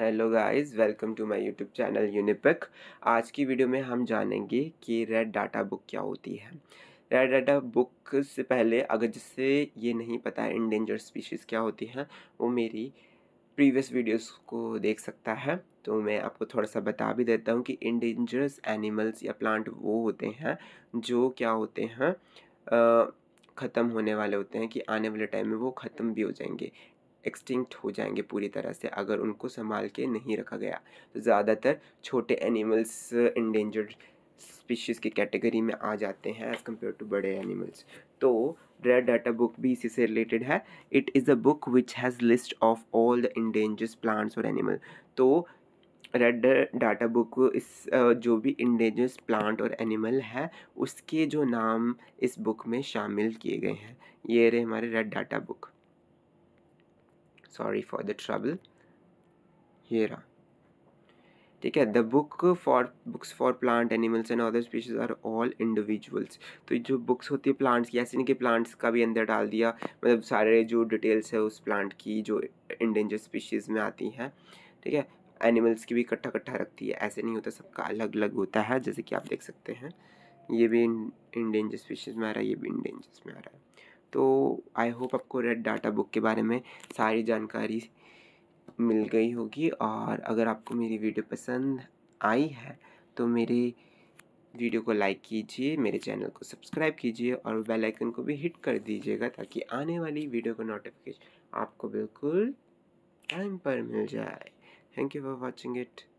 hello guys welcome to my YouTube channel यूनिपिक आज की वीडियो में हम जानेंगे कि रेड डाटा बुक क्या होती है रेड डाटा बुक से पहले अगर जिससे ये नहीं पता है इंडेंजर स्पीशीज़ क्या होती हैं वो मेरी प्रीवियस वीडियोस को देख सकता है तो मैं आपको थोड़ा सा बता भी देता हूँ कि इंडेंजरस एनिमल्स या प्लांट वो होते हैं जो क्या होते हैं ख़त्म होने वाले होते हैं कि आने वाले टाइम में वो ख़त्म भी हो जाएंगे एक्सटिंक्ट हो जाएंगे पूरी तरह से अगर उनको संभाल के नहीं रखा गया तो ज़्यादातर छोटे एनिमल्स इंडेंजर्ड स्पीशीज़ की कैटेगरी में आ जाते हैं एज़ कम्पेयर टू बड़े एनिमल्स तो रेड डाटा बुक भी इसी से रिलेटेड है इट तो is a book which has list of all the endangered plants और एनिमल तो रेड डाटा बुक इस जो भी इंडेंजर्स प्लांट और एनिमल है उसके जो नाम इस बुक में शामिल किए गए हैं ये रहे हमारे red data book sorry for the trouble here ठीक है the book for books for plant animals and other species are all individuals तो जो बुक्स होती है प्लांट्स की ऐसे नहीं कि प्लांट्स का भी अंदर डाल दिया मतलब सारे जो डिटेल्स है उस प्लांट की जो इंडेंजर स्पीशीज़ में आती हैं ठीक है एनिमल्स की भी इकट्ठा इकट्ठा रखती है ऐसे नहीं होता सबका अलग अलग होता है जैसे कि आप देख सकते हैं ये भी इंडेंजर स्पीशीज़ में आ रहा है ये भी इंडेंजर्स में आ रहा है तो आई होप आपको रेड डाटा बुक के बारे में सारी जानकारी मिल गई होगी और अगर आपको मेरी वीडियो पसंद आई है तो मेरे वीडियो को लाइक कीजिए मेरे चैनल को सब्सक्राइब कीजिए और बेल आइकन को भी हिट कर दीजिएगा ताकि आने वाली वीडियो का नोटिफिकेशन आपको बिल्कुल टाइम पर मिल जाए thank you for watching it